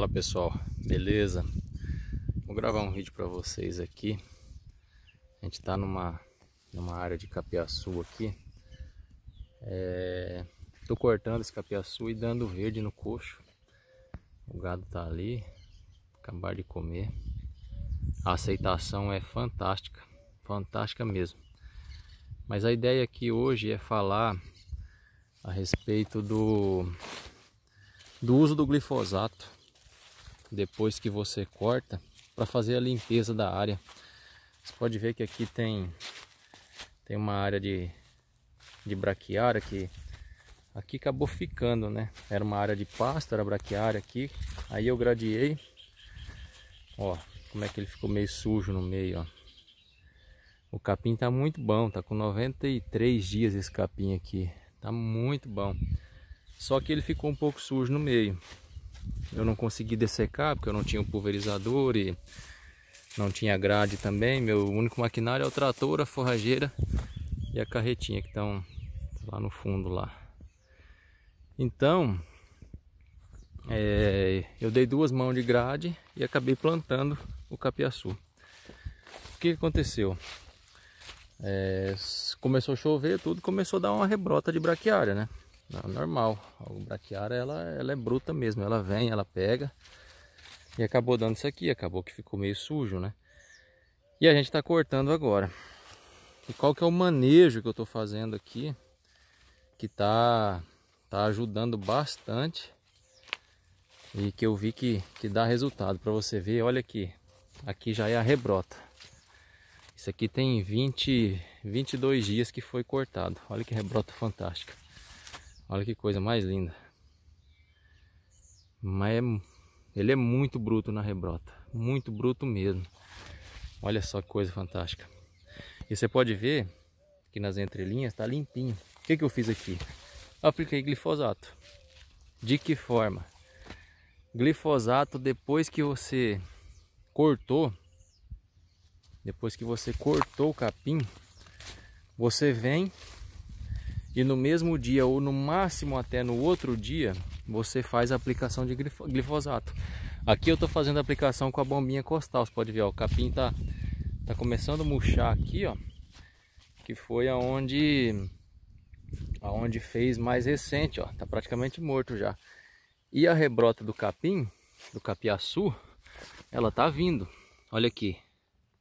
Fala pessoal, beleza? Vou gravar um vídeo para vocês aqui. A gente está numa, numa área de capiaçu aqui. Estou é, cortando esse capiaçu e dando verde no coxo. O gado tá ali, acabar de comer. A aceitação é fantástica, fantástica mesmo. Mas a ideia aqui hoje é falar a respeito do, do uso do glifosato depois que você corta para fazer a limpeza da área. Você pode ver que aqui tem tem uma área de de braquiária que aqui acabou ficando, né? Era uma área de pasto, era braquiária aqui. Aí eu gradeei. Ó, como é que ele ficou meio sujo no meio, ó. O capim tá muito bom, tá com 93 dias esse capim aqui. Tá muito bom. Só que ele ficou um pouco sujo no meio eu não consegui dessecar porque eu não tinha um pulverizador e não tinha grade também. Meu único maquinário é o trator, a forrageira e a carretinha que estão lá no fundo lá. Então, é, eu dei duas mãos de grade e acabei plantando o capiaçu. O que aconteceu? É, começou a chover, tudo começou a dar uma rebrota de braquiária, né? Não, normal. A braquiária ela, ela é bruta mesmo. Ela vem, ela pega. E acabou dando isso aqui. Acabou que ficou meio sujo, né? E a gente está cortando agora. E qual que é o manejo que eu estou fazendo aqui? Que tá, tá ajudando bastante. E que eu vi que, que dá resultado para você ver. Olha aqui. Aqui já é a rebrota. Isso aqui tem 20, 22 dias que foi cortado. Olha que rebrota fantástica. Olha que coisa mais linda. Mas é, ele é muito bruto na rebrota. Muito bruto mesmo. Olha só que coisa fantástica. E você pode ver que nas entrelinhas está limpinho. O que, que eu fiz aqui? apliquei glifosato. De que forma? Glifosato depois que você cortou, depois que você cortou o capim, você vem e no mesmo dia ou no máximo até no outro dia você faz a aplicação de glifosato. Aqui eu estou fazendo a aplicação com a bombinha costal, você pode ver, ó, o capim está tá começando a murchar aqui, ó, que foi aonde aonde fez mais recente, ó, tá praticamente morto já. E a rebrota do capim, do capiaçu, ela está vindo. Olha aqui.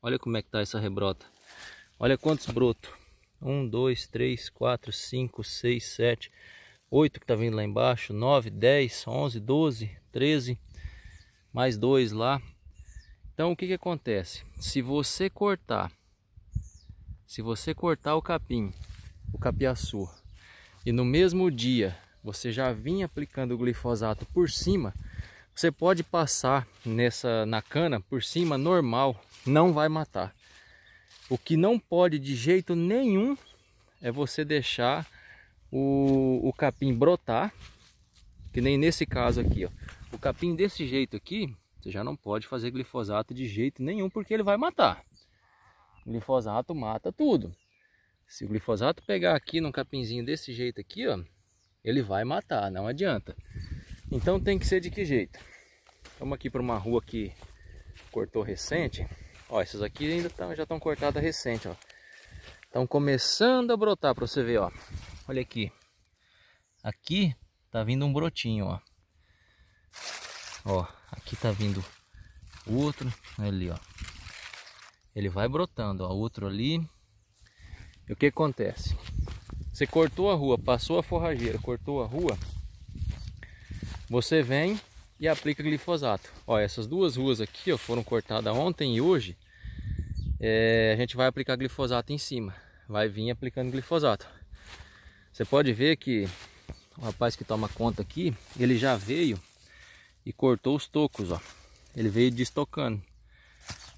Olha como é que está essa rebrota. Olha quantos brotos. 1, 2, 3, 4, 5, 6, 7, 8 que está vindo lá embaixo, 9, 10, 11, 12, 13, mais 2 lá. Então o que, que acontece? Se você cortar, se você cortar o capim, o capiaçu, e no mesmo dia você já vinha aplicando o glifosato por cima, você pode passar nessa na cana por cima normal, não vai matar. O que não pode de jeito nenhum é você deixar o, o capim brotar, que nem nesse caso aqui, ó. O capim desse jeito aqui, você já não pode fazer glifosato de jeito nenhum, porque ele vai matar. O glifosato mata tudo. Se o glifosato pegar aqui num capinzinho desse jeito aqui, ó, ele vai matar, não adianta. Então tem que ser de que jeito? Vamos aqui para uma rua que cortou recente, Ó, essas aqui ainda tão, já estão cortadas recente, ó. Estão começando a brotar para você ver, ó. Olha aqui. Aqui tá vindo um brotinho, ó. Ó, aqui tá vindo outro ali, ó. Ele vai brotando, ó, outro ali. E o que acontece? Você cortou a rua, passou a forrageira, cortou a rua. Você vem e aplica glifosato. Ó, essas duas ruas aqui ó, foram cortadas ontem e hoje. É, a gente vai aplicar glifosato em cima. Vai vir aplicando glifosato. Você pode ver que o rapaz que toma conta aqui, ele já veio e cortou os tocos, ó. Ele veio destocando.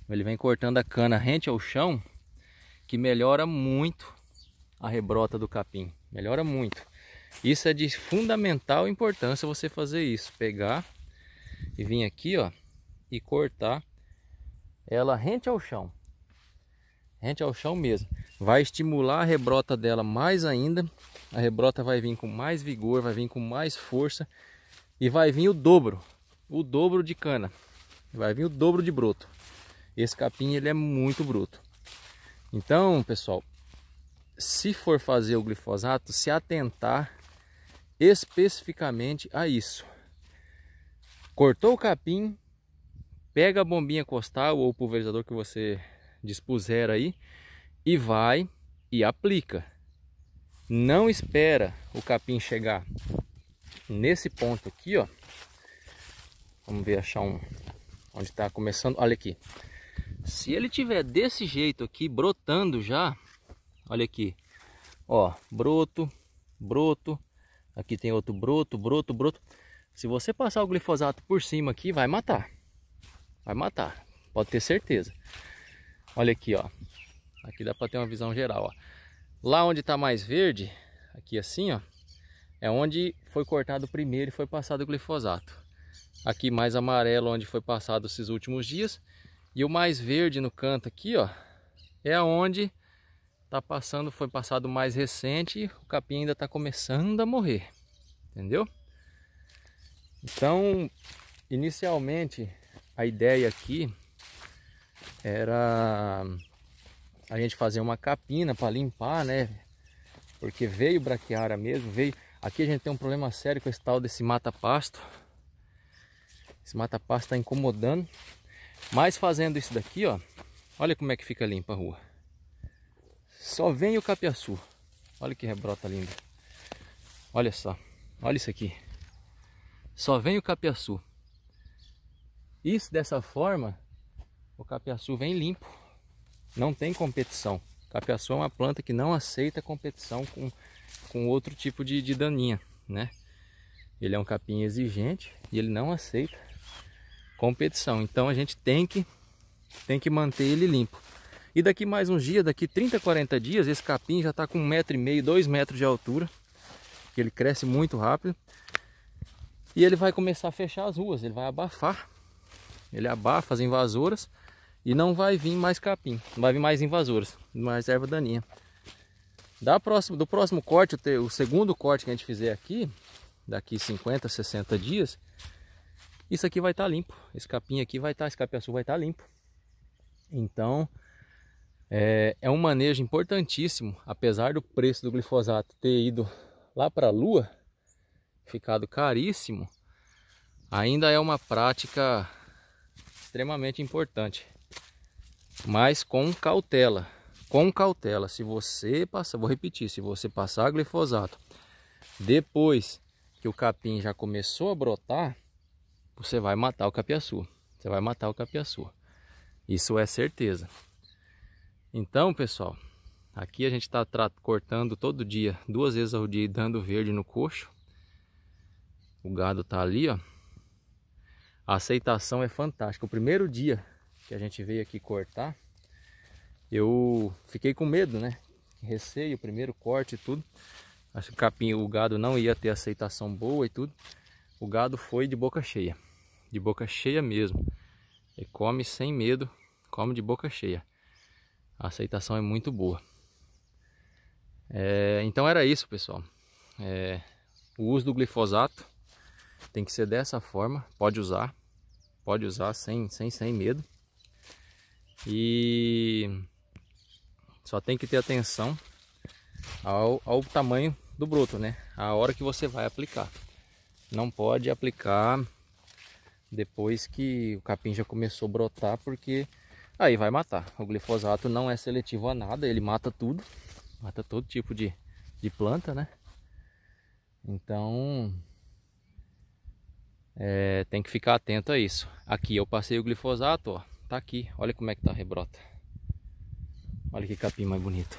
Ele vem cortando a cana rente ao chão, que melhora muito a rebrota do capim. Melhora muito. Isso é de fundamental importância você fazer isso. Pegar e vir aqui, ó, e cortar ela rente ao chão. Rente ao chão mesmo. Vai estimular a rebrota dela mais ainda. A rebrota vai vir com mais vigor, vai vir com mais força e vai vir o dobro, o dobro de cana. Vai vir o dobro de broto. Esse capim ele é muito bruto. Então, pessoal, se for fazer o glifosato, se atentar especificamente a isso. Cortou o capim, pega a bombinha costal ou pulverizador que você dispuser aí e vai e aplica. Não espera o capim chegar nesse ponto aqui, ó. Vamos ver achar um onde está começando. Olha aqui. Se ele tiver desse jeito aqui, brotando já, olha aqui, ó, broto, broto, aqui tem outro broto, broto, broto. Se você passar o glifosato por cima aqui, vai matar. Vai matar, pode ter certeza. Olha aqui, ó. Aqui dá para ter uma visão geral, ó. Lá onde está mais verde, aqui assim, ó, é onde foi cortado primeiro e foi passado o glifosato. Aqui mais amarelo, onde foi passado esses últimos dias. E o mais verde no canto aqui, ó, é onde tá passando, foi passado mais recente, o capim ainda está começando a morrer, entendeu? Então, inicialmente, a ideia aqui era a gente fazer uma capina para limpar, né? Porque veio braquiária mesmo, veio... Aqui a gente tem um problema sério com esse tal desse mata-pasto. Esse mata-pasto está incomodando. Mas fazendo isso daqui, ó. Olha como é que fica limpa a rua. Só vem o capiaçu. Olha que rebrota linda. Olha só. Olha isso aqui só vem o capiaçu. Isso dessa forma, o capiaçu vem limpo, não tem competição. O capiaçu é uma planta que não aceita competição com, com outro tipo de, de daninha, né? Ele é um capim exigente e ele não aceita competição. Então a gente tem que, tem que manter ele limpo. E daqui mais uns dias, daqui 30, 40 dias, esse capim já está com um metro e meio, dois metros de altura. Ele cresce muito rápido. E ele vai começar a fechar as ruas, ele vai abafar. Ele abafa as invasoras e não vai vir mais capim, não vai vir mais invasoras, mais erva daninha. Da próxima, do próximo corte, o segundo corte que a gente fizer aqui, daqui 50, 60 dias, isso aqui vai estar tá limpo. Esse capim aqui vai estar, tá, esse capiaçu vai estar tá limpo. Então, é, é, um manejo importantíssimo, apesar do preço do glifosato ter ido lá para a lua, ficado caríssimo, ainda é uma prática extremamente importante. Mas com cautela, com cautela, se você passar, vou repetir, se você passar glifosato depois que o capim já começou a brotar, você vai matar o capiaçu. Você vai matar o capiaçu. Isso é certeza. Então, pessoal, aqui a gente está cortando todo dia, duas vezes ao dia e dando verde no coxo. O gado tá ali, ó. A aceitação é fantástica. O primeiro dia que a gente veio aqui cortar, eu fiquei com medo, né? Receio, primeiro corte e tudo. Acho que capim, o gado não ia ter aceitação boa e tudo. O gado foi de boca cheia. De boca cheia mesmo. E come sem medo, come de boca cheia. A aceitação é muito boa. É, então era isso, pessoal. É, o uso do glifosato tem que ser dessa forma, pode usar, pode usar sem, sem, sem medo. E só tem que ter atenção ao, ao tamanho do broto, né? A hora que você vai aplicar. Não pode aplicar depois que o capim já começou a brotar, porque aí vai matar. O glifosato não é seletivo a nada, ele mata tudo, mata todo tipo de, de planta, né? Então é, tem que ficar atento a isso. Aqui eu passei o glifosato, ó, tá aqui. Olha como é que tá a rebrota. Olha que capim mais bonito.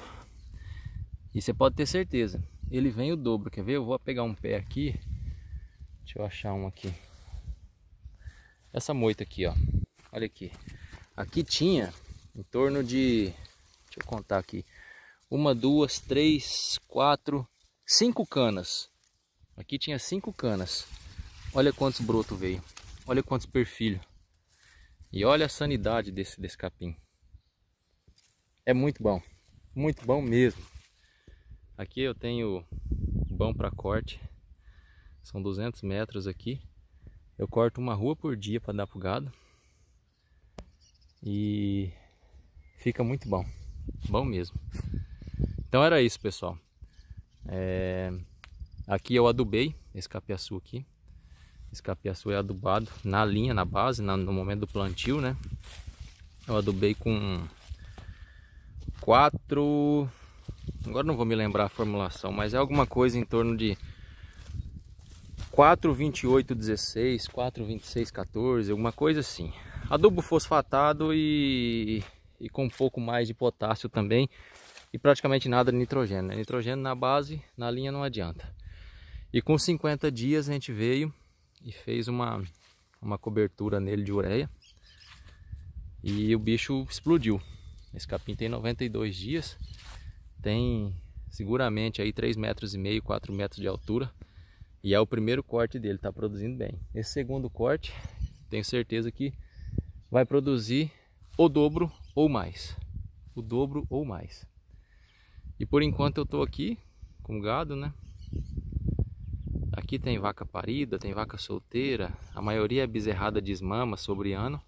E você pode ter certeza, ele vem o dobro, quer ver? Eu vou pegar um pé aqui. Deixa eu achar um aqui. Essa moita aqui, ó. Olha aqui. Aqui tinha em torno de, deixa eu contar aqui, uma, duas, três, quatro, cinco canas. Aqui tinha cinco canas. Olha quantos brotos veio. Olha quantos perfilhos. E olha a sanidade desse, desse capim. É muito bom. Muito bom mesmo. Aqui eu tenho bom para corte. São 200 metros aqui. Eu corto uma rua por dia para dar pro gado. E fica muito bom. Bom mesmo. Então era isso, pessoal. É... Aqui eu adubei esse capiaçu aqui. Esse capiaçu é adubado na linha, na base, na, no momento do plantio, né? Eu adubei com quatro... Agora não vou me lembrar a formulação, mas é alguma coisa em torno de 4,28,16, 4,26,14, alguma coisa assim. Adubo fosfatado e, e com um pouco mais de potássio também e praticamente nada de nitrogênio. Né? Nitrogênio na base, na linha não adianta. E com 50 dias a gente veio e fez uma, uma cobertura nele de ureia. E o bicho explodiu. Esse capim tem 92 dias, tem seguramente aí 3 metros e meio, 4 metros de altura. E é o primeiro corte dele, está produzindo bem. Esse segundo corte, tenho certeza que vai produzir o dobro ou mais. O dobro ou mais. E por enquanto eu estou aqui com gado, né? Aqui tem vaca parida, tem vaca solteira, a maioria é bezerrada de esmama sobre ano.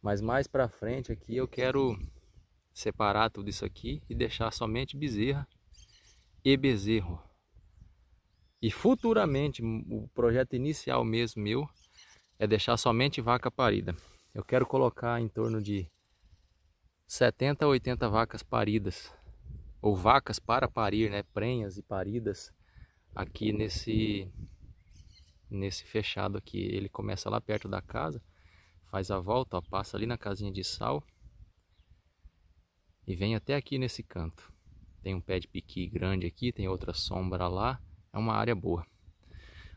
Mas mais para frente aqui eu quero separar tudo isso aqui e deixar somente bezerra e bezerro. E futuramente, o projeto inicial mesmo meu é deixar somente vaca parida. Eu quero colocar em torno de 70 a 80 vacas paridas, ou vacas para parir, né? Prenhas e paridas aqui nesse nesse fechado aqui. Ele começa lá perto da casa, faz a volta, ó, passa ali na casinha de sal e vem até aqui nesse canto. Tem um pé de piqui grande aqui, tem outra sombra lá, é uma área boa.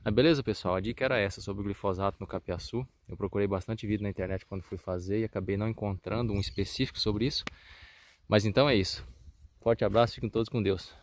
a ah, beleza, pessoal? A dica era essa sobre o glifosato no capiaçu. Eu procurei bastante vídeo na internet quando fui fazer e acabei não encontrando um específico sobre isso. Mas então é isso. Forte abraço, fiquem todos com Deus.